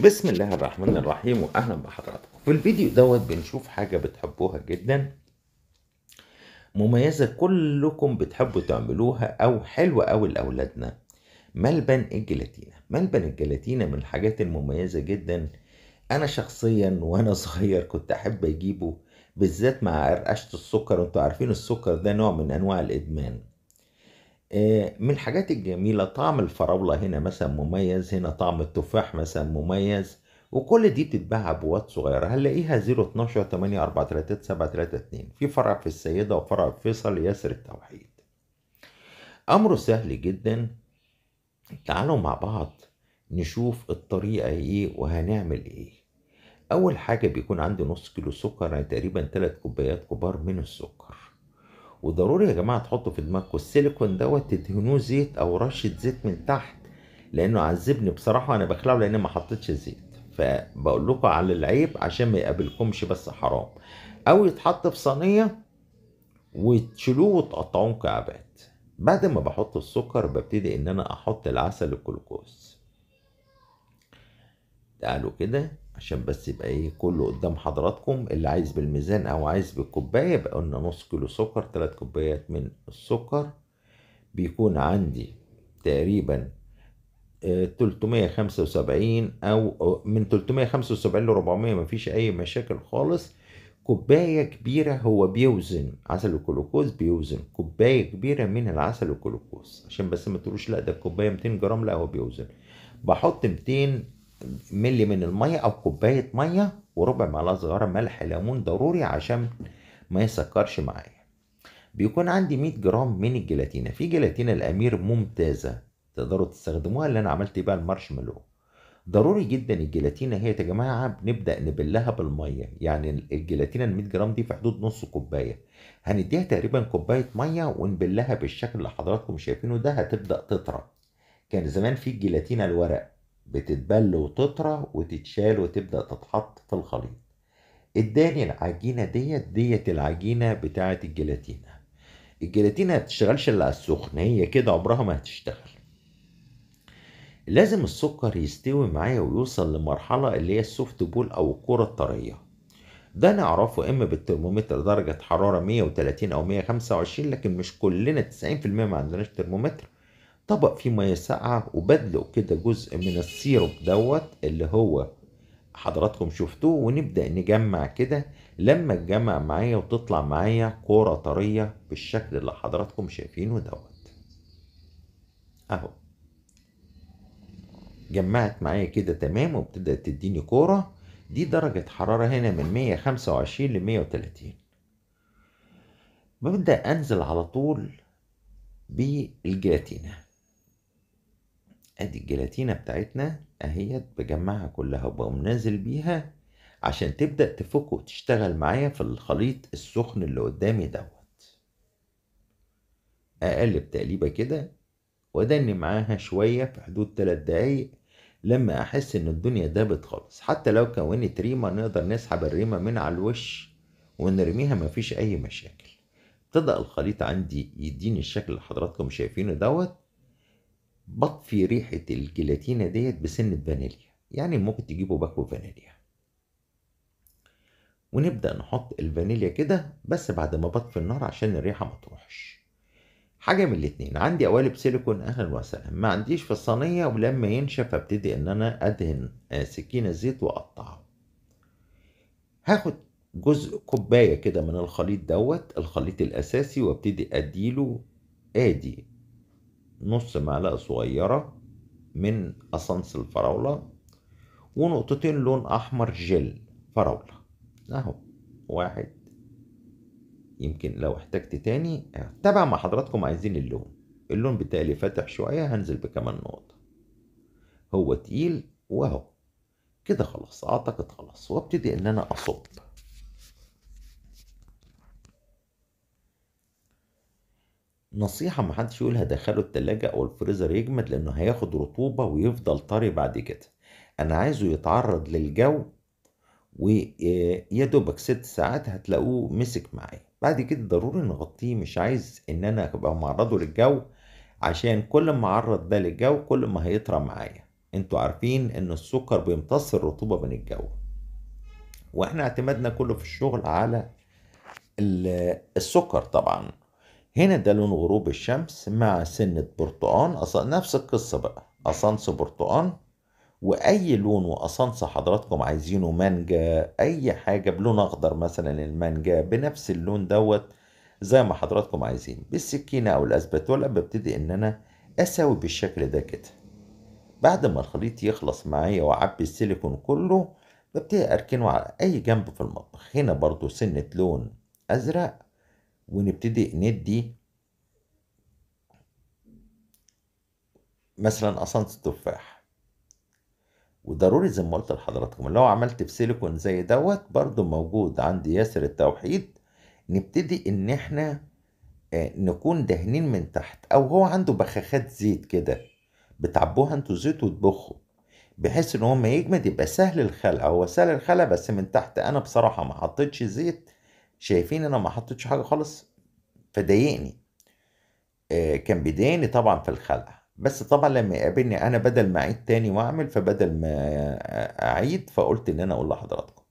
بسم الله الرحمن الرحيم واهلا بحضراتكم في الفيديو دوت بنشوف حاجة بتحبوها جدا مميزة كلكم بتحبوا تعملوها او حلوة اوي لاولادنا ملبن الجيلاتينه ملبن الجيلاتينه من الحاجات المميزة جدا انا شخصيا وانا صغير كنت احب اجيبه بالذات مع قرقشة السكر وانتوا عارفين السكر ده نوع من انواع الادمان آه، من الحاجات الجميلة طعم الفراولة هنا مثلا مميز هنا طعم التفاح مثلا مميز وكل دي بتتباع بوات صغيرة هنلاقيها 012 تمانية 4 3 7 تلاتة اتنين في فرع في السيدة وفرع في فيصل ياسر التوحيد أمره سهل جدا تعالوا مع بعض نشوف الطريقة ايه وهنعمل ايه أول حاجة بيكون عندي نص كيلو سكر يعني تقريبا تلات كوبايات كبار من السكر وضروري يا جماعه تحطوا في دماغكم السيليكون دوت تدهنوه زيت او رشه زيت من تحت لانه عذبني بصراحه انا بخلعه لان ما حطيتش زيت فبقول لكم على العيب عشان ما يقابلكمش بس حرام او يتحط في صينيه وتشيلوه وتقطعوه مكعبات بعد ما بحط السكر ببتدي ان انا احط العسل الجلوكوز تعالوا كده عشان بس يبقى ايه كله قدام حضراتكم اللي عايز بالميزان او عايز بالكوبايه يبقى قلنا نص كيلو سكر تلات كوبايات من السكر بيكون عندي تقريبا آه، تلتمية خمسة وسبعين أو من تلتمية خمسة وسبعين لربعمية مفيش أي مشاكل خالص كوباية كبيرة هو بيوزن عسل الجلوكوز بيوزن كوباية كبيرة من العسل الجلوكوز عشان بس ما تقولوش لا ده الكوباية 200 جرام لا هو بيوزن بحط 200 ملي من الميه او كوبايه ميه وربع معلقه صغيره ملح ليمون ضروري عشان ما يسكرش معايا بيكون عندي 100 جرام من الجيلاتينه في جيلاتينه الامير ممتازه تقدروا تستخدموها اللي انا عملت بيها المارشميلو ضروري جدا الجيلاتينه هي يا جماعه بنبدا نبلها بالميه يعني الجيلاتينه ال 100 جرام دي في حدود نص كوبايه هنديها تقريبا كوبايه ميه ونبلها بالشكل اللي حضراتكم شايفينه ده هتبدا تطرى كان زمان في الجيلاتينه الورق بتتبل وتطرى وتتشال وتبدأ تتحط في الخليط اداني العجينة ديت ديت العجينة بتاعة الجيلاتينة الجيلاتينة متشتغلش الا على السخن هي كده عمرها ما هتشتغل لازم السكر يستوي معايا ويوصل لمرحلة اللي هي السوفت بول أو الكرة الطرية ده نعرفه إما بالترمومتر درجة حرارة 130 أو 125 لكن مش كلنا 90% ما عندناش ترمومتر طبق فيه ميه ساقعه وبدلق كده جزء من السيرب دوت اللي هو حضراتكم شفتوه ونبدا نجمع كده لما تجمع معايا وتطلع معايا كوره طريه بالشكل اللي حضراتكم شايفينه دوت اهو جمعت معايا كده تمام وبتبدأ تديني كورة دي درجة حرارة هنا من 125 ل 130 ببدأ أنزل على طول بالجلاتينة ادي الجيلاتينة بتاعتنا اهيت بجمعها كلها وبقوم نازل بيها عشان تبدأ تفك وتشتغل معايا في الخليط السخن اللي قدامي دوت اقلب تقليبة كده وادني معاها شوية في حدود تلات دقايق لما احس ان الدنيا دابت خالص حتى لو كونت ريمة نقدر نسحب الريمة من على الوش ونرميها مفيش اي مشاكل ابتدأ الخليط عندي يديني الشكل اللي حضراتكم شايفينه دوت بطفي ريحة الجيلاتينة ديت بسنة فانيليا يعني ممكن تجيبوا باكو فانيليا ونبدأ نحط الفانيليا كده بس بعد ما بطفي النار عشان الريحة ما تروحش حاجة من الاتنين عندي قوالب سيليكون اهلا وسهلا ما عنديش في الصينية ولما ينشف ابتدي ان انا ادهن آه، سكينة زيت واقطعه هاخد جزء كوباية كده من الخليط دوت الخليط الاساسي وابتدي اديله ادي نص معلقة صغيرة من أصنص الفراولة ونقطتين لون أحمر جل فراولة أهو واحد يمكن لو احتجت تاني تابع مع حضراتكم عايزين اللون اللون بتاعي فاتح شوية هنزل بكمان نقطة هو تقيل وأهو كده خلاص أعتقد خلاص وابتدي إن أنا أصب نصيحة محدش يقولها دخله التلاجة أو الفريزر يجمد لأنه هياخد رطوبة ويفضل طري بعد كده أنا عايزه يتعرض للجو ويا آه، دوبك ست ساعات هتلاقوه مسك معايا بعد كده ضروري نغطيه مش عايز إن أنا أبقى معرضه للجو عشان كل ما أعرض ده للجو كل ما هيطرى معايا انتوا عارفين إن السكر بيمتص الرطوبة من الجو وإحنا اعتمادنا كله في الشغل على السكر طبعا هنا ده لون غروب الشمس مع سنة برتقان أصلا نفس القصة بقى أصنص برتقان وأي لون وأصنص حضراتكم عايزينه مانجا أي حاجة بلون أخضر مثلا المانجا بنفس اللون دوت زي ما حضراتكم عايزين بالسكينة أو الأسباتولا ببتدي إن أنا أساوي بالشكل ده كده بعد ما الخليط يخلص معايا وأعبي السيليكون كله ببتدي أركنه على أي جنب في المطبخ هنا برضو سنة لون أزرق ونبتدي ندي مثلا قصنص تفاح وضروري زي ما قلت لحضراتكم لو عملت في سيليكون زي دوت برضو موجود عند ياسر التوحيد نبتدي ان احنا آه، نكون دهنين من تحت او هو عنده بخاخات زيت كده بتعبوها انتوا زيت وتبخوا بحيث ان هو ما يجمد يبقى سهل الخلع هو سهل الخلع بس من تحت انا بصراحه ما حطيتش زيت شايفين انا ما حطيتش حاجه خالص فضايقني آه كان بيضايقني طبعا في الخلع بس طبعا لما يقابلني انا بدل ما اعيد تاني واعمل فبدل ما اعيد فقلت ان انا اقول لحضراتكم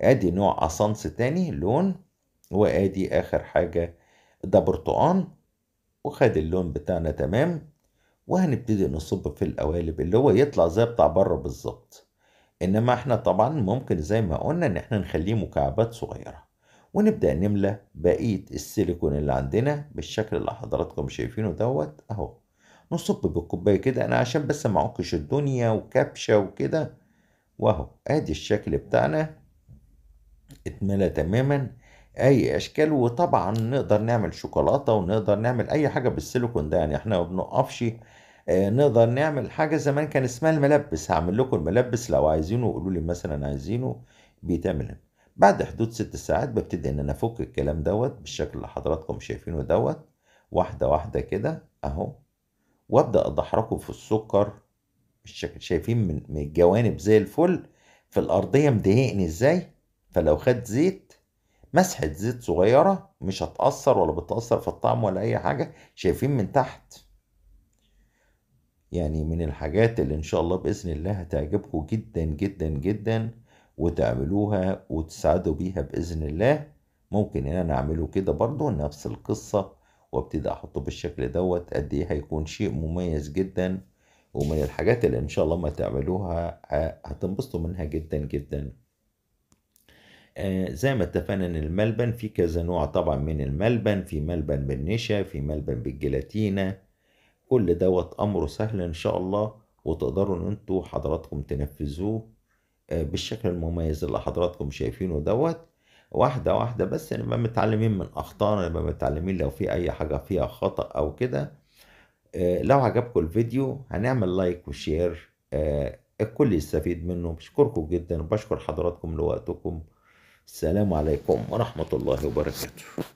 ادي نوع اسانس تاني لون وادي اخر حاجه ده برتقان وخد اللون بتاعنا تمام وهنبتدي نصب في القوالب اللي هو يطلع زي بتاع بره بالظبط انما احنا طبعا ممكن زي ما قلنا ان احنا نخليه مكعبات صغيره ونبدأ نملى بقية السيليكون اللي عندنا بالشكل اللي حضراتكم شايفينه دوت أهو نصب بالكوباية كده أنا عشان بس ما أعكش الدنيا وكبشة وكده وأهو آدي الشكل بتاعنا اتملى تماما أي أشكال وطبعا نقدر نعمل شوكولاتة ونقدر نعمل أي حاجة بالسيليكون ده يعني إحنا ما بنوقفش آه نقدر نعمل حاجة زمان كان اسمها الملبس هعمل لكم الملبس لو عايزينه قولوا لي مثلا عايزينه بيتعمل بعد حدود ست ساعات ببتدي ان انا افك الكلام دوت بالشكل اللي حضراتكم شايفينه دوت واحده واحده كده اهو وابدا اضحركه في السكر بالشكل شايفين من, الجوانب زي الفل في الارضيه مضايقني ازاي فلو خد زيت مسحه زيت صغيره مش هتاثر ولا بتاثر في الطعم ولا اي حاجه شايفين من تحت يعني من الحاجات اللي ان شاء الله باذن الله هتعجبكم جدا جدا جدا وتعملوها وتسعدوا بيها بإذن الله ممكن ان انا اعمله كده برضو نفس القصة وابتدي احطه بالشكل دوت قد ايه هيكون شيء مميز جدا ومن الحاجات اللي ان شاء الله ما تعملوها هتنبسطوا منها جدا جدا آه زي ما اتفقنا ان الملبن في كذا نوع طبعا من الملبن في ملبن بالنشا في ملبن بالجيلاتينة كل دوت امره سهل ان شاء الله وتقدروا ان انتوا حضراتكم تنفذوه آه، بالشكل المميز اللي حضراتكم شايفينه دوت واحدة واحدة بس يعني نبقى متعلمين من أخطائنا نبقى متعلمين لو في أي حاجة فيها خطأ أو كده آه، لو عجبكم الفيديو هنعمل لايك وشير آه، الكل يستفيد منه بشكركم جدا وبشكر حضراتكم لوقتكم السلام عليكم ورحمة الله وبركاته